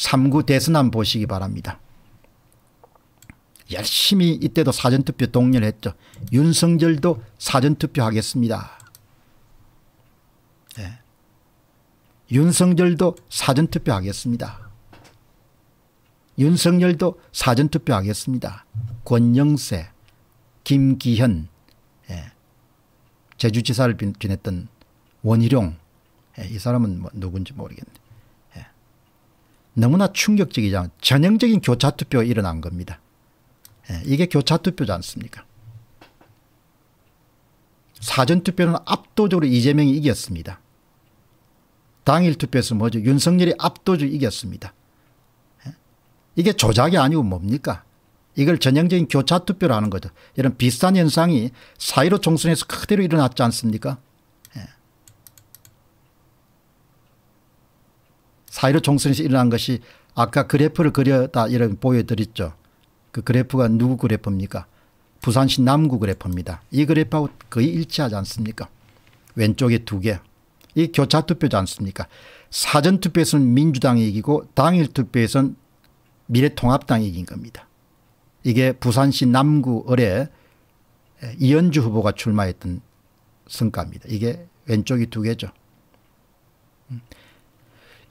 3구 대선함 보시기 바랍니다. 열심히 이때도 사전투표 동렬했죠. 윤석열도 사전투표 하겠습니다. 네. 윤석열도 사전투표 하겠습니다. 윤석열도 사전투표 하겠습니다. 권영세, 김기현, 예. 제주지사를 지냈던 원희룡, 예. 이 사람은 뭐 누군지 모르겠네. 너무나 충격적이지 전형적인 교차투표가 일어난 겁니다. 예, 이게 교차투표지 않습니까? 사전투표는 압도적으로 이재명이 이겼습니다. 당일 투표에서 뭐죠? 윤석열이 압도적으로 이겼습니다. 예? 이게 조작이 아니고 뭡니까? 이걸 전형적인 교차투표를 는 거죠. 이런 비슷한 현상이 사1 5 총선에서 그대로 일어났지 않습니까? 4.15 총선에서 일어난 것이 아까 그래프를 그려다 이런 보여드렸죠. 그 그래프가 누구 그래프입니까? 부산시 남구 그래프입니다. 이 그래프하고 거의 일치하지 않습니까? 왼쪽에 두 개. 이 교차투표지 않습니까? 사전투표에서는 민주당이 이기고 당일투표에서는 미래통합당이 이긴 겁니다. 이게 부산시 남구 을에 이현주 후보가 출마했던 성과입니다. 이게 왼쪽이 두 개죠. 음.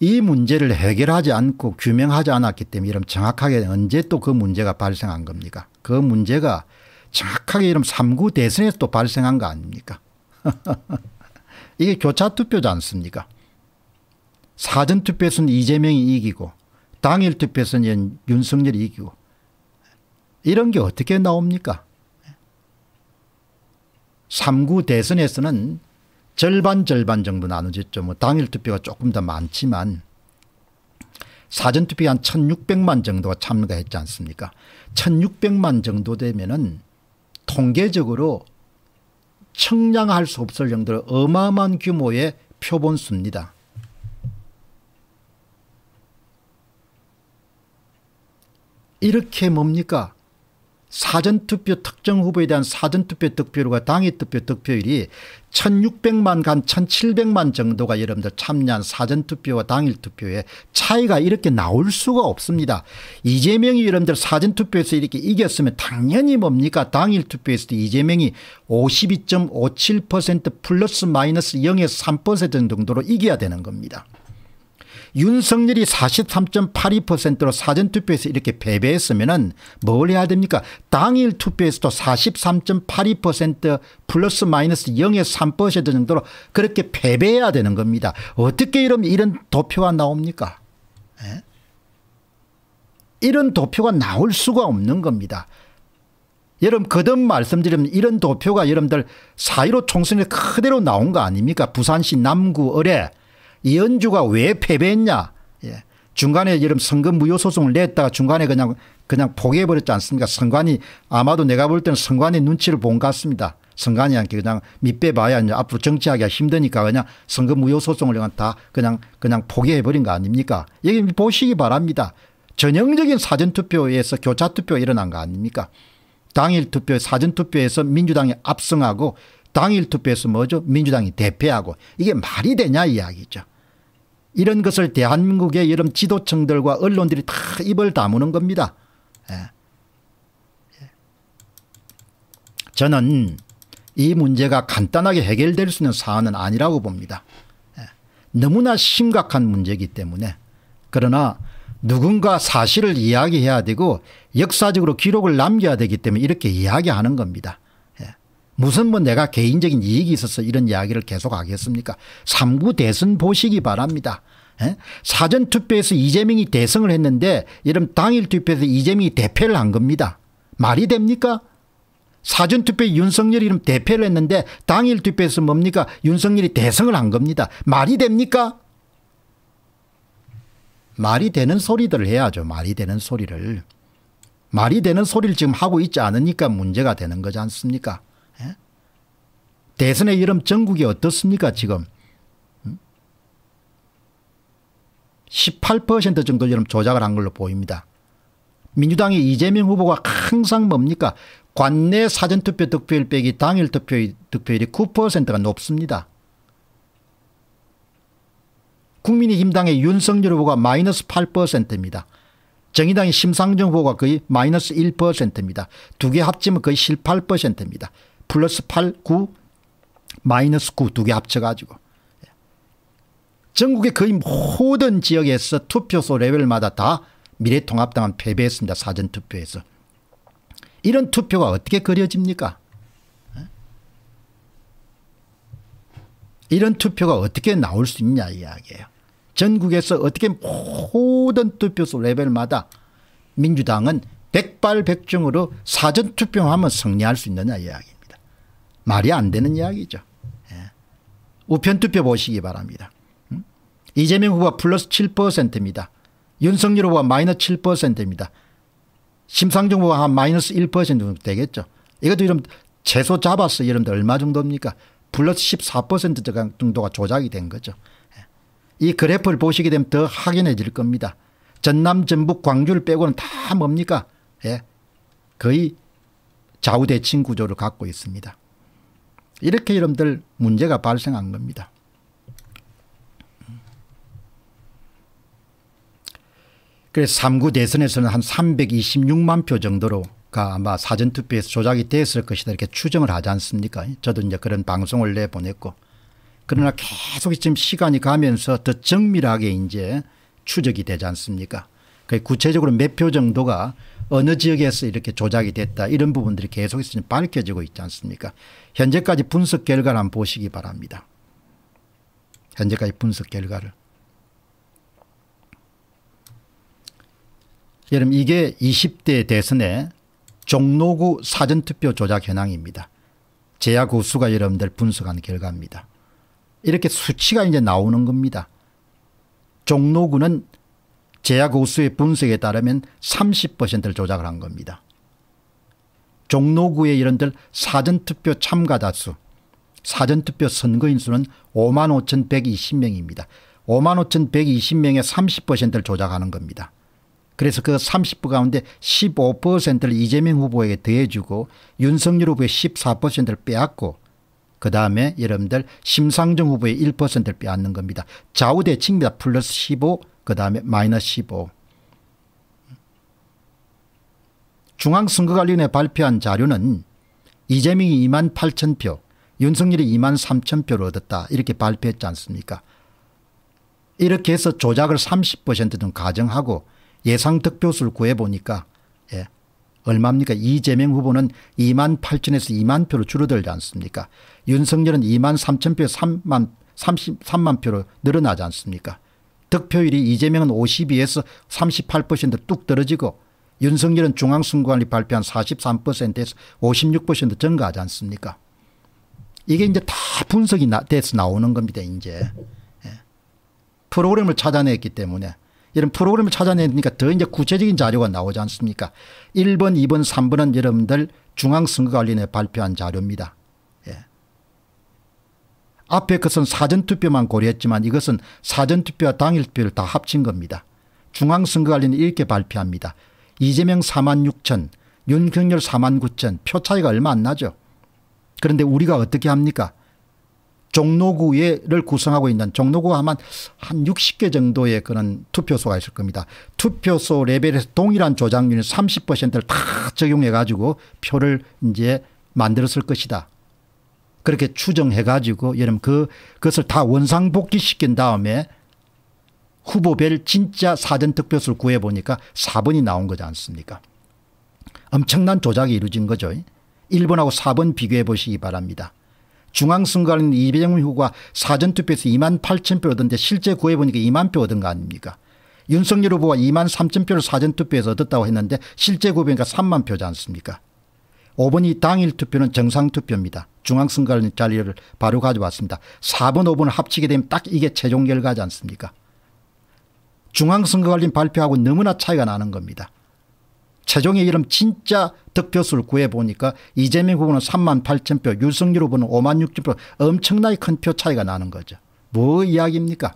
이 문제를 해결하지 않고 규명하지 않았기 때문에 이런 정확하게 언제 또 그 문제가 발생한 겁니까? 그 문제가 정확하게 이런 3구 대선에서 또 발생한 거 아닙니까? 이게 교차 투표지 않습니까? 사전 투표에서는 이재명이 이기고 당일 투표에서는 윤석열이 이기고 이런 게 어떻게 나옵니까? 3구 대선에서는 절반 절반 정도 나누겠죠. 뭐 당일 투표가 조금 더 많지만 사전 투표 한 1600만 정도가 참가했지 않습니까? 1600만 정도 되면은 통계적으로 청량할 수 없을 정도로 어마어마한 규모의 표본수입니다. 이렇게 뭡니까? 사전투표 특정 후보에 대한 사전투표 득표율과 당의 투표 득표율이 1600만 간 1700만 정도가 여러분들 참여한 사전투표와 당일투표에 차이가 이렇게 나올 수가 없습니다. 이재명이 여러분들 사전투표에서 이렇게 이겼으면 당연히 뭡니까 당일투표에서도 이재명이 52.57% 플러스 마이너스 0 3% 정도로 이겨야 되는 겁니다. 윤석열이 43.82%로 사전투표에서 이렇게 패배했으면 은뭘 해야 됩니까 당일 투표에서도 43.82% 플러스 마이너스 0에3% 정도로 그렇게 패배해야 되는 겁니다. 어떻게 이러면 이런 도표가 나옵니까 에? 예? 이런 도표가 나올 수가 없는 겁니다. 여러분 거듭 말씀드리면 이런 도표가 여러분들 사1로 총선에 그대로 나온 거 아닙니까 부산시 남구 의에 이현주가 왜 패배했냐. 예. 중간에 이런 선거 무효 소송을 냈다가 중간에 그냥 그냥 포기해버렸지 않습니까? 선관이 아마도 내가 볼 때는 선관이 눈치를 본 것 같습니다. 선관이한테 그냥 밑배 봐야 이제 앞으로 정치하기가 힘드니까 그냥 선거 무효 소송을 그냥 다 그냥 그냥 포기해버린 거 아닙니까? 여기 보시기 바랍니다. 전형적인 사전투표에서 교차투표 일어난 거 아닙니까? 당일 투표, 사전투표에서 민주당이 압승하고 당일 투표에서 뭐죠? 민주당이 대패하고 이게 말이 되냐 이야기죠. 이런 것을 대한민국의 여러 지도층들과 언론들이 다 입을 다무는 겁니다. 예. 예. 저는 이 문제가 간단하게 해결될 수 있는 사안은 아니라고 봅니다. 예. 너무나 심각한 문제이기 때문에 그러나 누군가 사실을 이야기해야 되고 역사적으로 기록을 남겨야 되기 때문에 이렇게 이야기하는 겁니다. 무슨 뭐 내가 개인적인 이익이 있어서 이런 이야기를 계속 하겠습니까 3구 대선 보시기 바랍니다. 에? 예? 사전투표에서 이재명이 대승을 했는데 이름 당일투표에서 이재명이 대패를 한 겁니다. 말이 됩니까? 사전투표에 윤석열이 이름 대패를 했는데 당일투표에서 뭡니까? 윤석열이 대승을 한 겁니다. 말이 됩니까? 말이 되는 소리들을 해야죠. 말이 되는 소리를. 말이 되는 소리를 지금 하고 있지 않으니까 문제가 되는 거지 않습니까? 대선의 여름 전국이 어떻습니까 지금 18% 정도 여름 조작을 한 걸로 보입니다. 민주당의 이재명 후보가 항상 뭡니까 관내 사전투표 득표율 빼기 당일 투표율, 득표율이 9%가 높습니다. 국민의힘당의 윤석열 후보가 마이너스 8%입니다. 정의당의 심상정 후보가 거의 마이너스 1%입니다. 두 개 합치면 거의 18%입니다. 플러스 8, 9, 마이너스 9 두 개 합쳐가지고 전국의 거의 모든 지역에서 투표소 레벨마다 다 미래통합당은 패배했습니다. 사전투표에서. 이런 투표가 어떻게 그려집니까? 이런 투표가 어떻게 나올 수 있냐 이야기예요. 전국에서 어떻게 모든 투표소 레벨마다 민주당은 백발백중으로 사전투표하면 승리할 수 있느냐 이야기입니다. 말이 안 되는 이야기죠. 우편 투표 보시기 바랍니다. 음? 이재명 후보 플러스 7%입니다. 윤석열 후보 마이너스 7%입니다. 심상정 후보한 마이너스 1% 정도 되겠죠. 이것도 이런 최소 잡았어 여러분들 얼마 정도입니까? 플러스 14% 정도가 조작이 된 거죠. 예. 이 그래프를 보시게 되면 더 확연해질 겁니다. 전남, 전북, 광주를 빼고는 다 뭡니까? 예. 거의 좌우대칭 구조를 갖고 있습니다. 이렇게 여러분들 문제가 발생한 겁니다. 그래서 3구 대선에서는 한 326만 표 정도로가 아마 사전투표에서 조작이 됐을 것이다 이렇게 추정을 하지 않습니까 저도 이제 그런 방송을 내보냈고 그러나 계속 지금 시간이 가면서 더 정밀하게 이제 추적이 되지 않습니까 그 구체적으로 몇 표 정도가 어느 지역에서 이렇게 조작이 됐다 이런 부분들이 계속해서 밝혀지고 있지 않습니까 현재까지 분석 결과를 한번 보시기 바랍니다. 현재까지 분석 결과를. 여러분 이게 20대 대선의 종로구 사전투표 조작 현황입니다. 제야구 수가 여러분들 분석한 결과입니다. 이렇게 수치가 이제 나오는 겁니다. 종로구는 제약우수의 분석에 따르면 30%를 조작을 한 겁니다. 종로구의 이런들 사전투표 참가자 수 사전투표 선거인 수는 5만 5,120명입니다. 5만 5,120명의 30%를 조작하는 겁니다. 그래서 그 30% 가운데 15%를 이재명 후보에게 더해주고 윤석열 후보의 14%를 빼앗고 그 다음에 여러분들 심상정 후보의 1%를 빼앗는 겁니다. 좌우대칭입니다. 플러스 15그 다음에 마이너스 15. 중앙선거관리원에 발표한 자료는 이재명이 2만 8천 표, 윤석열이 2만 3천 표를 얻었다 이렇게 발표했지 않습니까? 이렇게 해서 조작을 30%좀 가정하고 예상 득표수를 구해보니까 예. 얼마입니까? 이재명 후보는 2만 8천에서 2만 표로 줄어들지 않습니까? 윤석열은 2만 3천 표에 3만, 33만 표로 늘어나지 않습니까? 득표율이 이재명은 52에서 38%뚝 떨어지고 윤석열은 중앙선관위 발표한 43%에서 56% 증가하지 않습니까? 이게 이제 다 분석이 나, 돼서 나오는 겁니다, 이제. 예. 프로그램을 찾아냈기 때문에. 이런 프로그램을 찾아내니까 더 이제 구체적인 자료가 나오지 않습니까? 1번, 2번, 3번은 여러분들 중앙선거관리에 발표한 자료입니다. 앞에 것은 사전투표만 고려했지만 이것은 사전투표와 당일투표를 다 합친 겁니다. 중앙선거관리는 이렇게 발표합니다. 이재명 4만 6천 윤석열 4만 9천 표 차이가 얼마 안 나죠. 그런데 우리가 어떻게 합니까 종로구를 구성하고 있는 종로구가 아마 한 60개 정도의 그런 투표소가 있을 겁니다. 투표소 레벨에서 동일한 조작률 30%를 다 적용해 가지고 표를 이제 만들었을 것이다. 그렇게 추정해 가지고 여러분 그 그것을 다 원상복귀시킨 다음에 후보별 진짜 사전 득표수를 구해 보니까 4번이 나온 거지 않습니까? 엄청난 조작이 이루어진 거죠. 1번하고 4번 비교해 보시기 바랍니다. 중앙선관위는 이재명 후보가 사전투표에서 2만 8천 표 얻었는데 실제 구해보니까 2만 표 얻은 거 아닙니까? 윤석열 후보가 2만 3천 표를 사전투표에서 얻었다고 했는데 실제 구해보니까 3만 표지 않습니까? 5번이 당일 투표는 정상 투표입니다. 중앙선관위 자리를 바로 가져왔습니다. 4번 5번을 합치게 되면 딱 이게 최종 결과지 않습니까 중앙선거관리 발표하고 너무나 차이가 나는 겁니다. 최종의 이름 진짜 득표수를 구해보니까 이재명 후보는 3만 8천 표 유승열 후보는 5만 6천 표 엄청나게 큰 표 차이가 나는 거죠. 뭐 이야기입니까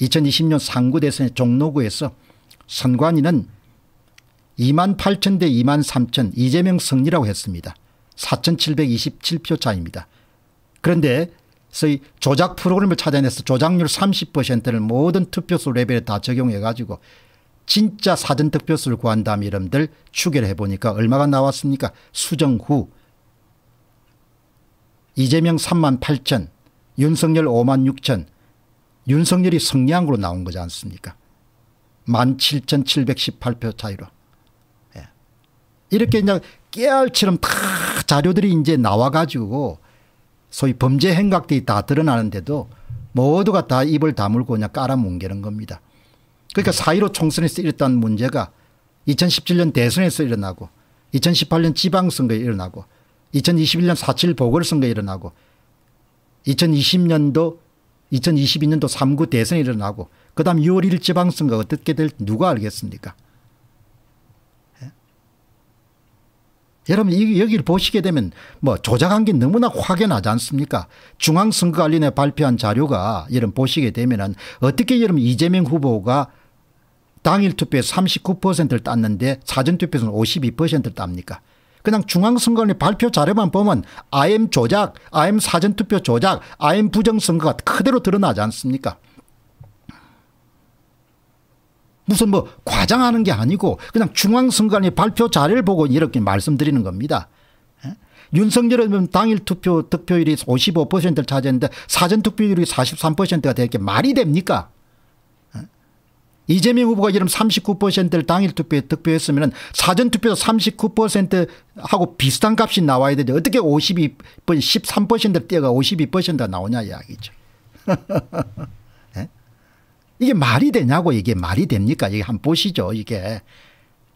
2020년 상구 대선의 종로구에서 선관위는 2만 8천 대 2만 3천 이재명 승리라고 했습니다. 4,727표 차입니다. 그런데 소위 조작 프로그램을 찾아내서 조작률 30%를 모든 투표수 레벨에 다 적용해가지고 진짜 사전 득표수를 구한 다음 이름들 추계를 해보니까 얼마가 나왔습니까? 수정 후 이재명 3만 8천, 윤석열 5만 6천, 윤석열이 승리한 으로 나온 거지 않습니까? 17,718표 차이로. 이렇게 이제 깨알처럼 다 자료들이 이제 나와가지고 소위 범죄 행각들이 다 드러나는데도 모두가 다 입을 다물고 그냥 깔아뭉개는 겁니다. 그러니까 4.15 총선에서 일어난 문제가 2017년 대선에서 일어나고 2018년 지방선거에 일어나고 2021년 4.7 보궐선거에 일어나고 2020년도 2022년도 3구 대선이 일어나고 그 다음 6월 1일 지방선거 어떻게 될 누가 알겠습니까 여러분 여기를 보시게 되면 뭐 조작한 게 너무나 확연하지 않습니까 중앙선거관리에 발표한 자료가 여러분 보시게 되면 은 어떻게 여러분 이재명 후보가 당일 투표에 39%를 땄는데 사전투표에서는 52%를 땁니까 그냥 중앙선거관리 발표 자료만 보면 IM 조작, IM 사전투표 조작, IM 부정선거가 그대로 드러나지 않습니까 무슨 뭐 과장하는 게 아니고 그냥 중앙선관위 발표 자료를 보고 이렇게 말씀드리는 겁니다. 예? 윤석열은 당일 투표 득표율이 55%를 차지했는데 사전 투표율이 43%가 되게 말이 됩니까? 예? 이재명 후보가 지금 39%를 당일 투표에 득표했으면 사전 투표도 39%하고 비슷한 값이 나와야 되죠. 어떻게 52, 13%를 떼가 52%가 나오냐 이야기죠. 이게 말이 되냐고 이게 말이 됩니까? 이게 한번 보시죠. 이게.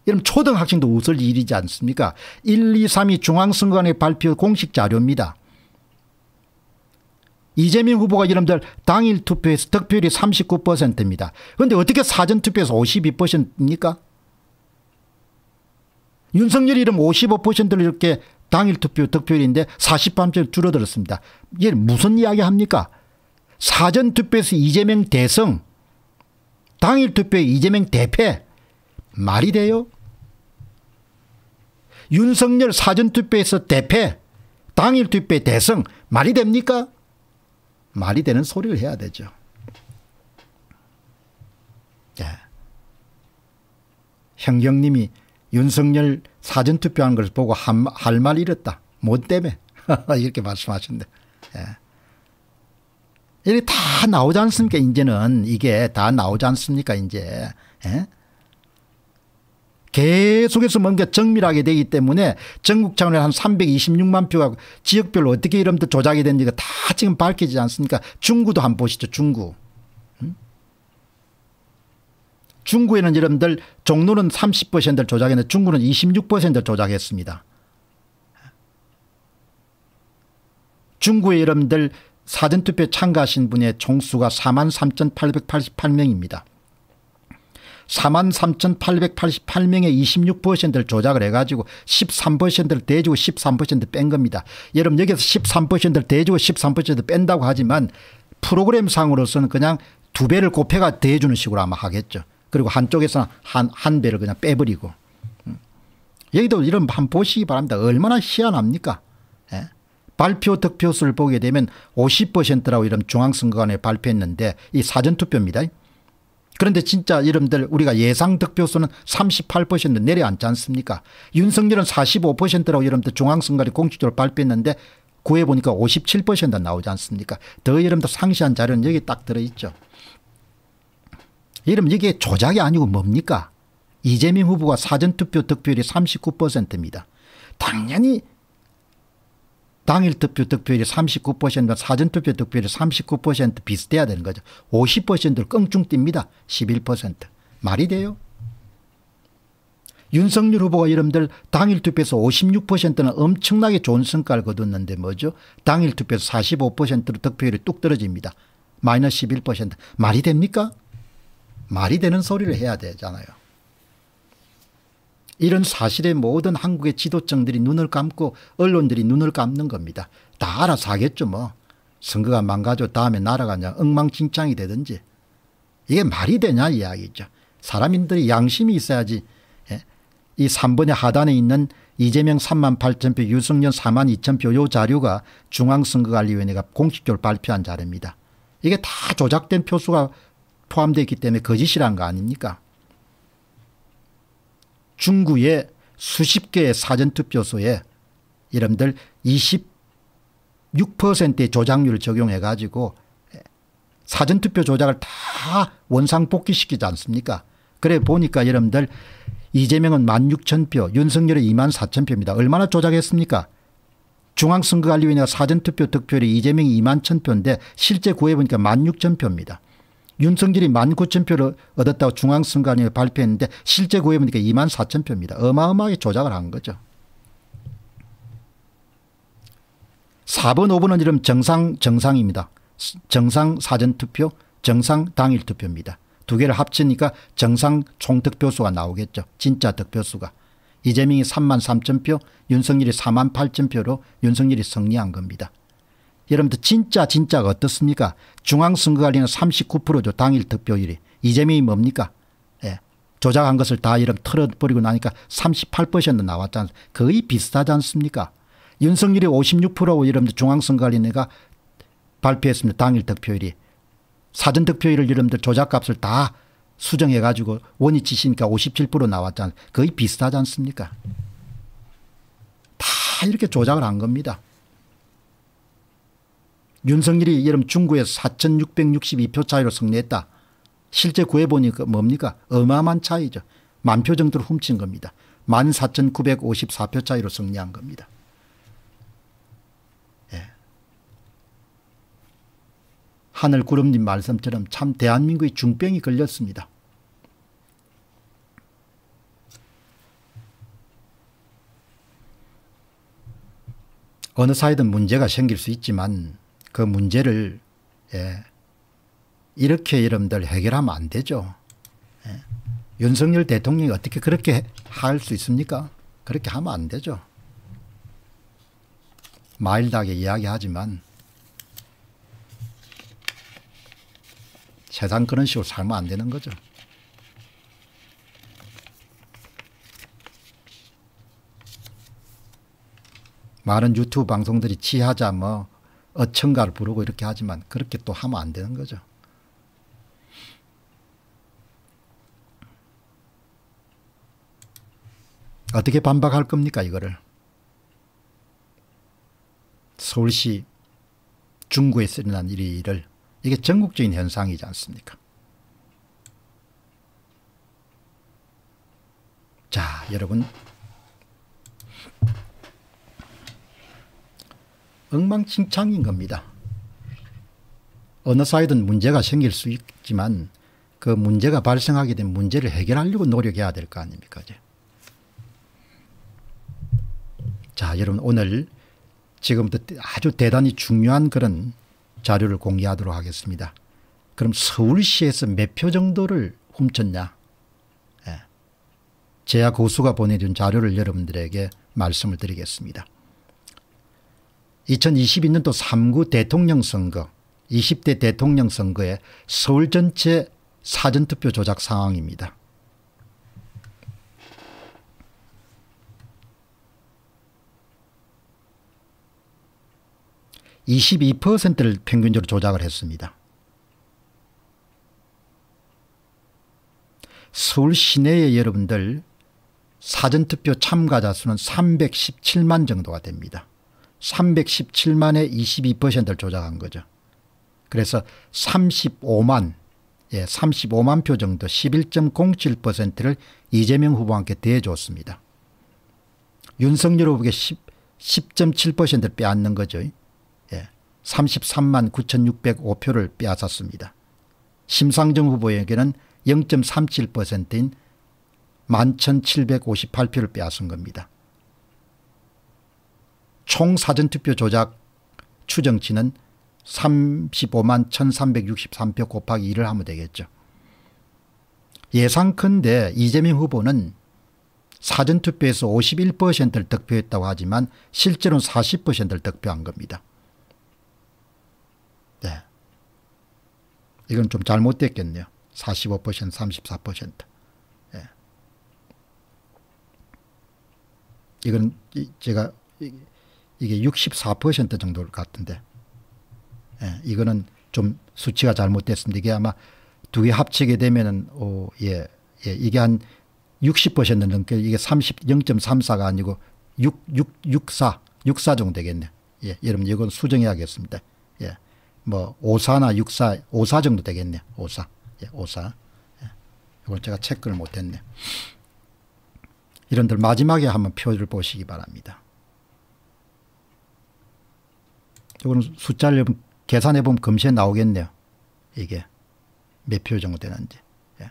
여러분 초등학생도 웃을 일이지 않습니까? 1, 2, 3위 중앙선관위 발표 공식 자료입니다. 이재명 후보가 여러분들 당일 투표에서 득표율이 39%입니다. 그런데 어떻게 사전투표에서 52%입니까? 윤석열 이름 55%를 이렇게 당일 투표 득표율인데 40% 줄어들었습니다. 이게 무슨 이야기 합니까? 사전투표에서 이재명 대성 당일 투표에 이재명 대패 말이 돼요? 윤석열 사전투표에서 대패 당일 투표 대성 말이 됩니까? 말이 되는 소리를 해야 되죠. 예. 형경님이 윤석열 사전투표한 것을 보고 할말 잃었다. 뭐 때문에? 이렇게 말씀하신데. 예. 이게 다 나오지 않습니까? 이제는 이게 다 나오지 않습니까? 이제. 에? 예? 계속해서 뭔가 정밀하게 되기 때문에 전국 차원의 한 326만 표가 지역별로 어떻게 이름도 조작이 된지가 다 지금 밝혀지지 않습니까? 중구도 한번 보시죠. 중구. 음? 중구에는 여러분들 종로는 30%를 조작했는데 중구는 26%를 조작했습니다. 중구에 여러분들 사전투표에 참가하신 분의 총수가 43,888명입니다. 43,888명의 26%를 조작을 해가지고 13%를 대주고 13%뺀 겁니다. 여러분 여기서 13%를 대주고 13%를 뺀다고 하지만 프로그램상으로서는 그냥 두 배를 곱해가 대주는 식으로 아마 하겠죠. 그리고 한쪽에서는 한, 한 배를 그냥 빼버리고. 음. 여기도 이런 한 보시기 바랍니다. 얼마나 희한합니까? 발표 득표수를 보게 되면 50%라고 이름 중앙선거관에 발표했는데 이 사전투표입니다. 그런데 진짜 이름들 우리가 예상 득표수는 38% 내려앉지 않습니까 윤석열은 45%라고 이름들 중앙선관이 공식적으로 발표했는데 구해보니까 57%가 나오지 않습니까 더 이름도 상시한 자료는 여기 딱 들어있죠. 이름 이게 조작이 아니고 뭡니까 이재명 후보가 사전투표 득표율이 39%입니다. 당연히 당일 투표 득표율이 39%면 사전 투표 득표율이 39% 비슷해야 되는 거죠. 50%를 껑충 뜁니다. 11%. 말이 돼요? 윤석열 후보가 여러분들 당일 투표에서 56%는 엄청나게 좋은 성과를 거뒀는데 뭐죠? 당일 투표에서 45%로 득표율이 뚝 떨어집니다. 마이너스 11%. 말이 됩니까? 말이 되는 소리를 해야 되잖아요. 이런 사실에 모든 한국의 지도층들이 눈을 감고 언론들이 눈을 감는 겁니다. 다 알아서 하겠죠 뭐. 선거가 망가져 다음에 날아가냐 엉망진창이 되든지 이게 말이 되냐 이야기죠. 사람들이 양심이 있어야지 예? 이 3번의 하단에 있는 이재명 3만 8천 표 유승연 4만 2천 표요 자료가 중앙선거관리위원회가 공식적으로 발표한 자료입니다. 이게 다 조작된 표수가 포함되어 있기 때문에 거짓이란 거 아닙니까? 중구의 수십 개의 사전투표소에 이름들 26%의 조작률을 적용해 가지고 사전투표 조작을 다 원상복귀시키지 않습니까 그래 보니까 여러분들 이재명은 16,000표 윤석열은 24,000표입니다. 얼마나 조작했습니까 중앙선거관리위원회 사전투표 득표율이 이재명이 2 1,000표인데 실제 구해보니까 16,000표입니다. 윤석열이 19,000표를 얻었다고 중앙선관위에 발표했는데 실제 구해보니까 24,000표입니다. 어마어마하게 조작을 한 거죠. 4번 5번은 이름 정상 정상입니다. 정상 사전투표 정상 당일투표입니다. 두 개를 합치니까 정상 총득표수가 나오겠죠. 진짜 득표수가. 이재명이 3만 3천 표, 윤석열이 4만 8천 표로 윤석열이 승리한 겁니다. 여러분들 진짜 진짜가 어떻습니까? 중앙선거관리는 39%죠. 당일 득표율이. 이재명이 뭡니까? 예. 조작한 것을 다 이름 털어버리고 나니까 38% 나왔지 않습니까? 거의 비슷하지 않습니까? 윤석열이 56%고 여러분들 중앙선거관리가 발표했습니다. 당일 득표율이. 사전 득표율을 여러분들 조작값을 다 수정해 가지고 원위치시니까 57% 나왔지 않습 거의 비슷하지 않습니까? 다 이렇게 조작을 한 겁니다. 윤석열이 여름 중구에 4662표 차이로 승리했다. 실제 구해보니까 그 뭡니까 어마어마한 차이죠. 만 표 정도를 훔친 겁니다. 14,954표 차이로 승리한 겁니다. 예. 하늘구름님 말씀처럼 참 대한민국의 중병이 걸렸습니다. 어느 사이든 문제가 생길 수 있지만 그 문제를 예, 이렇게 여러분들 해결하면 안 되죠. 예. 윤석열 대통령이 어떻게 그렇게 할 수 있습니까? 그렇게 하면 안 되죠. 마일드하게 이야기하지만 세상 그런 식으로 살면 안 되는 거죠. 많은 유튜브 방송들이 지하자 뭐 어천가를 부르고 이렇게 하지만 그렇게 또 하면 안 되는 거죠. 어떻게 반박할 겁니까 이거를. 서울시 중구에서 일어난 일을 이게 전국적인 현상이지 않습니까? 자 여러분 엉망진창인 겁니다. 어느 사이든 문제가 생길 수 있지만 그 문제가 발생하게 된 문제를 해결하려고 노력해야 될 거 아닙니까? 이제. 자, 여러분 오늘 지금부터 아주 대단히 중요한 그런 자료를 공개하도록 하겠습니다. 그럼 서울시에서 몇 표 정도를 훔쳤냐? 예. 제야 고수가 보내준 자료를 여러분들에게 말씀을 드리겠습니다. 2022년 도 3구 대통령 선거 20대 대통령 선거에 서울 전체 사전투표 조작 상황입니다. 이십를 평균적으로 조작을 했습니다. 서울 시내에 여러분들 사전투표 참가자 수는 317만 정도가 됩니다. 317만의 22%를 조작한 거죠. 그래서 35만 예, 35만 표 정도 11.07%를 이재명 후보와 함께 대줬습니다. 윤석열 후보에게 10.7%를 빼앗는 거죠. 예, 33만 9,605표를 빼앗았습니다. 심상정 후보에게는 0.37%인 11,758표를 빼앗은 겁니다. 총 사전투표 조작 추정치는 35만 1363표 곱하기 2를 하면 되겠죠. 예상컨대 이재명 후보는 사전투표에서 51%를 득표했다고 하지만 실제로는 40%를 득표한 겁니다. 네. 이건 좀 잘못됐겠네요. 45% 34%. 예. 이건 제가 이게 64% 정도 같은데 예, 이거는 좀 수치가 잘못됐습니다. 이게 아마 두 개 합치게 되면은 예, 예, 이게 한 60% 넘게 이게 0 3 4가 아니고 6 6 64 64 정도 되겠네. 예, 여러분 이건 수정해야겠습니다. 예. 뭐 54나 64 54 정도 되겠네. 54. 예, 54. 예. 이건 제가 체크를 못 했네. 이런들 마지막에 한번 표를 보시기 바랍니다. 이거는 숫자를 계산해 보면 금세 나오겠네요. 이게 몇 표 정도 되는지. 예.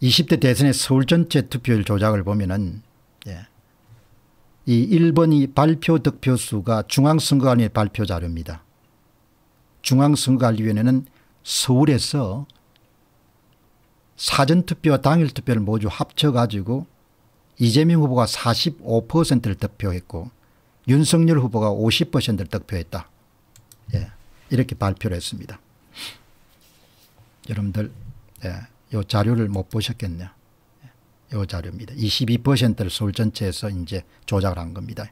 20대 대선의 서울 전체 투표율 조작을 보면은 예. 이 1번이 발표 득표수가 중앙선거관리 발표 자료입니다. 중앙선거관리위원회는 서울에서 사전투표와 당일투표를 모두 합쳐가지고 이재명 후보가 45%를 득표했고 윤석열 후보가 50%를 득표했다. 예, 이렇게 발표를 했습니다. 여러분들 예, 요 자료를 못 보셨겠네요. 예, 요 자료입니다. 22%를 서울 전체에서 이제 조작을 한 겁니다.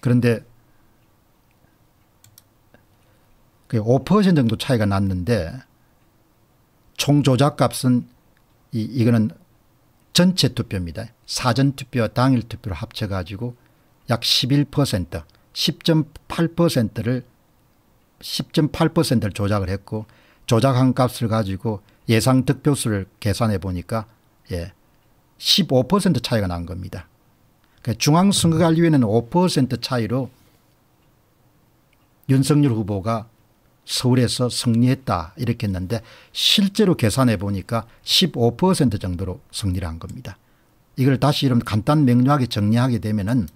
그런데 5 정도 차이가 났는데 총 조작값은 이, 이거는 전체 투표입니다. 사전 투표와 당일 투표를 합쳐가지고 약11% 10.8%를 10.8%를 조작을 했고 조작한 값을 가지고 예상 득표수를 계산해 보니까 예, 15% 차이가 난 겁니다. 그러니까 중앙선거관리위원회는 5% 차이로 윤석열 후보가 서울에서 승리했다 이렇게 했는데 실제로 계산해 보니까 15% 정도로 승리를 한 겁니다. 이걸 다시 이런 간단 명료하게 정리하게 되면은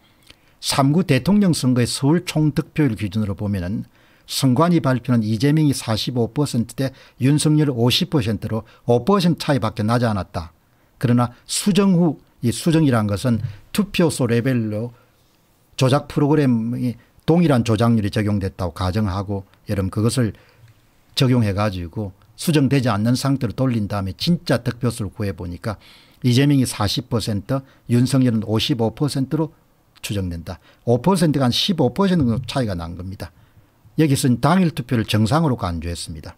3구 대통령 선거의 서울 총 득표율 기준으로 보면은 선관위 발표는 이재명이 45%대 윤석열 50%로 5% 차이밖에 나지 않았다. 그러나 수정 후 이 수정이란 것은 투표소 레벨로 조작 프로그램이 동일한 조작률이 적용됐다고 가정하고 여러분 그것을 적용해 가지고 수정되지 않는 상태로 돌린 다음에 진짜 득표수를 구해보니까 이재명이 40% 윤석열은 55%로 추정된다. 5%가 한 15% 정도 차이가 난 겁니다. 여기서는 당일 투표를 정상으로 간주했습니다.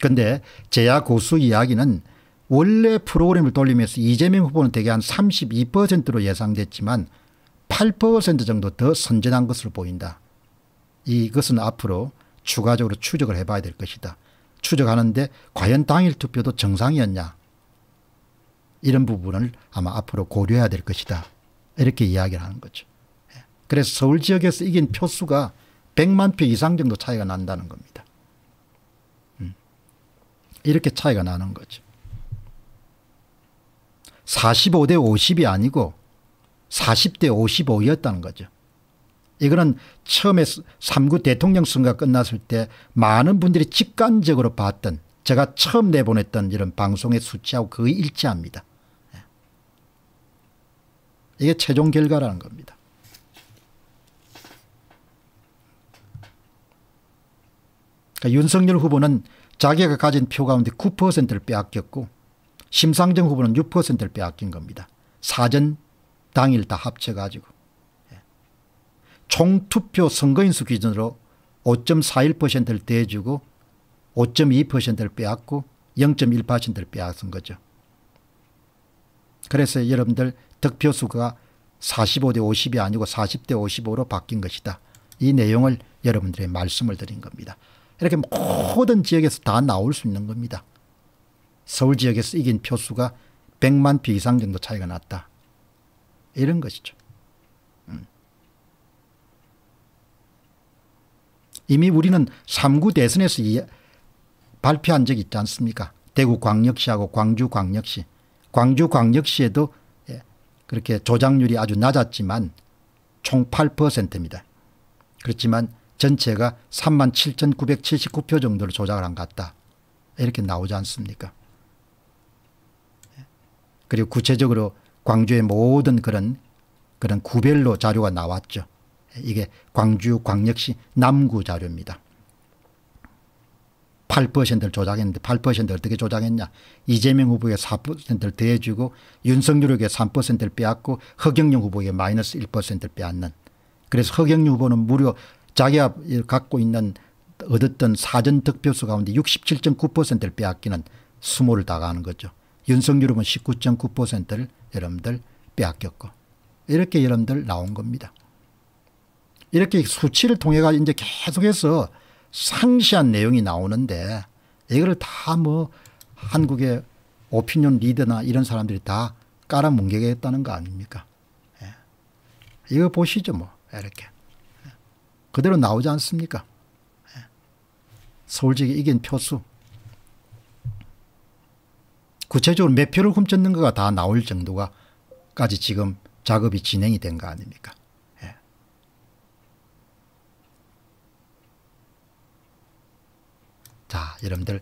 그런데 제야 고수 이야기는 원래 프로그램을 돌리면서 이재명 후보는 대개 한 32%로 예상됐지만 8% 정도 더 선전한 것으로 보인다. 이것은 앞으로 추가적으로 추적을 해봐야 될 것이다. 추적하는데 과연 당일 투표도 정상이었냐 이런 부분을 아마 앞으로 고려해야 될 것이다. 이렇게 이야기를 하는 거죠. 예. 그래서 서울 지역에서 이긴 표수가 100만 표 이상 정도 차이가 난다는 겁니다. 음. 이렇게 차이가 나는 거죠. 45대 50이 아니고 40대 55였다는 거죠. 이거는 처음에 3구 대통령 선거 가 끝났을 때 많은 분들이 직관적으로 봤던 제가 처음 내보냈던 이런 방송의 수치하고 거의 일치합니다. 예. 이게 최종 결과라는 겁니다. 그러니까 윤석열 후보는 자기가 가진 표 가운데 9%를 빼앗겼고 심상정 후보는 6%를 빼앗긴 겁니다. 사전 당일 다 합쳐가지고. 총투표 선거인수 기준으로 5.41%를 대주고 5.2%를 빼앗고 0.1%를 빼앗은 거죠. 그래서 여러분들 득표수가 45대 50이 아니고 40대 55로 바뀐 것이다. 이 내용을 여러분들의 말씀을 드린 겁니다. 이렇게 모든 지역에서 다 나올 수 있는 겁니다. 서울 지역에서 이긴 표수가 100만 표 이상 정도 차이가 났다. 이런 것이죠. 이미 우리는 3구 대선에서 발표한 적이 있지 않습니까 대구 광역시하고 광주 광역시 광주 광역시에도 예, 그렇게 조작률이 아주 낮았지만 총 8%입니다. 그렇지만 전체가 3만 7,979표 정도를 조작을 한 것 같다. 이렇게 나오지 않습니까? 예. 그리고 구체적으로 광주의 모든 그런 그런 구별로 자료가 나왔죠. 이게 광주광역시 남구 자료입니다. 8%를 조작했는데 8%를 어떻게 조작했냐. 이재명 후보에 4%를 더해주고 윤석열에게 3%를 빼앗고 허경영 후보에 마이너스 1%를 빼앗는. 그래서 허경영 후보는 무려 자기가 갖고 있는 얻었던 사전 득표수 가운데 67.9%를 빼앗기는 수모를 당하는 거죠. 윤석열 후보는 19.9%를 여러분들 빼앗겼고 이렇게 여러분들 나온 겁니다. 이렇게 수치를 통해가 이제 계속해서 상시한 내용이 나오는데 이거를 다 뭐 한국의 오피니언 리더나 이런 사람들이 다 깔아뭉개겠다는 거 아닙니까? 예. 이거 보시죠 뭐 이렇게 예. 그대로 나오지 않습니까? 예. 서울지기 이긴 표수 구체적으로 몇 표를 훔쳤는가가 다 나올 정도가까지 지금 작업이 진행이 된 거 아닙니까? 자, 여러분들.